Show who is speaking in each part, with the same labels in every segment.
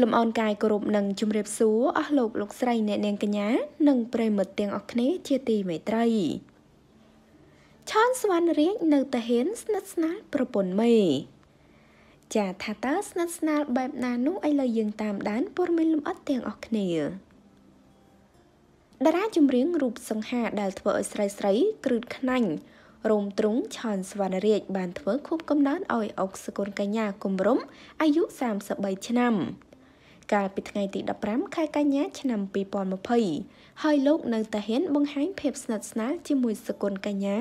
Speaker 1: លំអរកាយគោរពនឹងជំរាបសួរអស់លោកលោកស្រីអ្នកនាងកញ្ញា និងប្រិមិត្តទាំងអស់គ្នាជាទីមេត្រីឆនសវណ្ណរាជនៅតែហ៊ានស្និទ្ធស្នាលប្រពន្ធមេចាថាតើស្និទ្ធស្នាលបែបណានោះឥឡូវយើងតាមដានព័ត៌មានលម្អិតទាំងអស់គ្នាតារាចម្រៀងរូបសង្ហាដែលធ្វើឲ្យស្រីស្រីក្រឹតខ្នាញ់រោមទ្រុងឆនសវណ្ណរាជបានធ្វើខួបកំណើតឲ្យអុកសកុនកញ្ញាគំរំអាយុ33ឆ្នាំកាលពីថ្ងៃទី15ខែកញ្ញាឆ្នាំ2020ហើយលោកនៅតែហ៊ានបង្ហាញភាពស្និទ្ធស្នាល ជាមួយសកុនកញ្ញា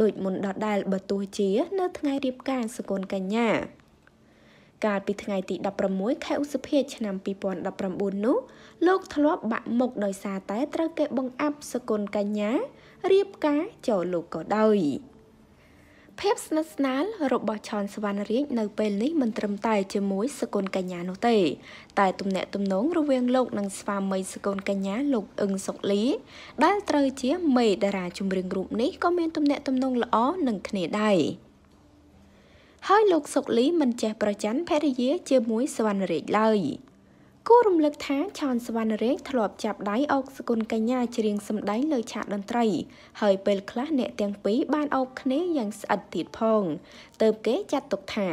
Speaker 1: ដូចមុនដដែលបើទោះជា នៅថ្ងៃរៀបការសកុនកញ្ញាកាលពីថ្ងៃទី16ខែឧសភាឆ្នាំ2019នោះលោកធ្លាប់បាក់មុខដោយសារតែ ត្រូវគេបង្អាប់សកុនកញ្ញារៀបការចោលលោកក៏ដោយ។ភាពស្និទ្ធស្នាល របស់ឆនសវណ្ណរាជនៅពេលនេះមិនត្រឹមតែ ជាមួយសកូនកញ្ញានោះទេ តែទំនាក់ទំនងរវាងលោកនិងស្វាមីសកូនកញ្ញា លោកអ៊ឹងសុកលីដែលត្រូវជាមេតារាចម្រៀងរូបនេះក៏មានទំនាក់ទំនងល្អនឹងគ្នាដែរហើយលោកសុកលីមិនចេះប្រច័ណ្ឌភរិយាជាមួយសវណ្ណរាជឡើយ។គូរំលឹកថាឆានសវណ្ណរេងធ្លាប់ចាប់ដៃអោកសគុណកញ្ញាច្រៀងសម្ដែងលើឆាកតន្ត្រីហើយពេលខ្លះអ្នកទាំងពីរបានអោបគ្នាយ៉ាងស្អិតទៀតផង ទៅគេចាត់ទុកថា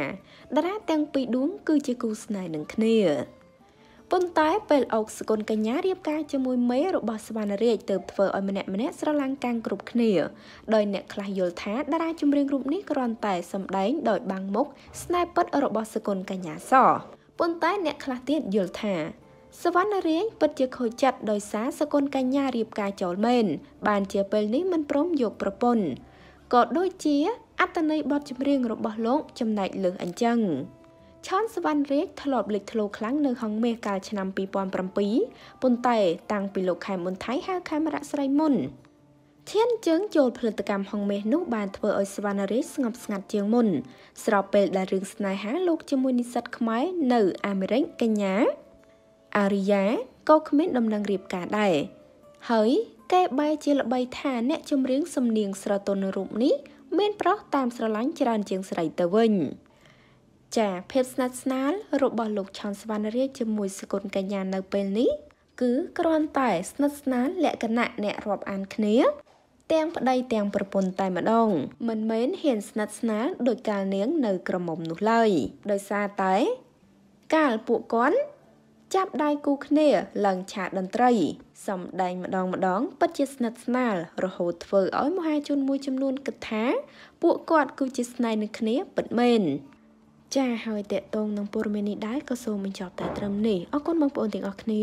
Speaker 1: តារាទាំងពីរដួងគឺជាគូស្នេហ៍នឹងគ្នាប៉ុន្តែពេលអោកសគុណកញ្ញារៀបការជាមួយមេរបស់សវណ្ណរាជទៅធ្វើឲ្យម្នាក់ម្នាក់ស្រឡាំងកាំងគ្រប់គ្នាដោយអ្នកខ្លះយល់ថាតារាចម្រៀងរូបនេះគ្រាន់តែសម្ដែងដោយបាំងមុខស្នេហ៍ពិតរបស់សគុណកញ្ញាសោះប៉ុន្តែអ្នកខ្លះទៀតយល់ថាសវណ្ណរាជពិតជាខូចចិត្តដោយសារសកុនកញ្ញារៀបការចោលមែនបានជាពេលនេះមិនព្រមយកប្រពន្ធក៏ដូចជាអត្តន័យបទចម្រៀងរបស់លោកចំណែកលើសអញ្ចឹងឆានសវណ្ណរាជធ្លាប់លេចធ្លោខ្លាំងនៅហងមាសកាលឆ្នាំ2007ប៉ុន្តែតាំងពីលោកខែមមុនថៃហៅខេមរៈស្រីមុនឈានជើងចូលផលិតកម្មហងមាសនោះបានធ្វើឲ្យសវណ្ណរាជស្ងប់ស្ងាត់ជាងមុនស្របពេលដែលរឿងស្នេហាលោកជាមួយនិស្សិតខ្មែរនៅអាមេរិកកញ្ញា អារីយ៉ាក៏គ្មានដំណឹងរៀបការដែរហើយគេបែរជាល្បីថាអ្នកចម្រៀងសំនៀងស្រទន់រូបនេះមានប្រុសតាមស្រឡាញ់ច្រើនជាងស្រីទៅវិញចាភាពស្និទ្ធស្នាលរបស់លោកឆានសវណ្ណរាជជាមួយសកុនកញ្ញានៅពេលនេះ គឺគ្រាន់តែស្និទ្ធស្នាលលក្ខណៈអ្នករាប់អានគ្នាទាំងប្តីទាំងប្រពន្ធតែម្ដងមិនមែនហ៊ានស្និទ្ធស្នាលដោយកាលនាងនៅក្រមុំនោះឡើយដោយសារតែ កាលពួកគាត់ចាប់ដៃគូគ្នាឡើងឆាកតន្ត្រីសំដែងម្ដងម្ដងពិតជាស្និទ្ធស្នាល រហូតធ្វើឲ្យមហាជនមួយចំនួនគិតថា ពួកគាត់គឺជាស្នេហ៍នឹងគ្នាពិតមែនចាហើយតកតងនឹងព័ត៌មាននេះដែរក៏សូមបញ្ចប់តែត្រឹមនេះអរគុណបងប្អូនទាំងអស់គ្នា